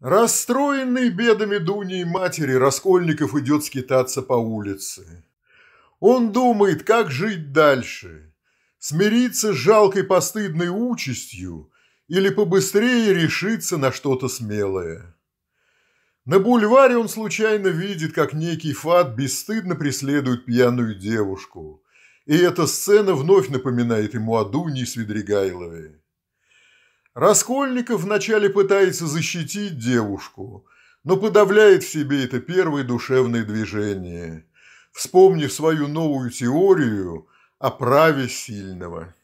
Расстроенный бедами Дуни и матери, Раскольников идет скитаться по улице. Он думает, как жить дальше. Смириться с жалкой постыдной участью или побыстрее решиться на что-то смелое. На бульваре он случайно видит, как некий Фат бесстыдно преследует пьяную девушку. И эта сцена вновь напоминает ему о Дуне Свидригайлове. Раскольников вначале пытается защитить девушку, но подавляет в себе это первое душевное движение, вспомнив свою новую теорию о праве сильного.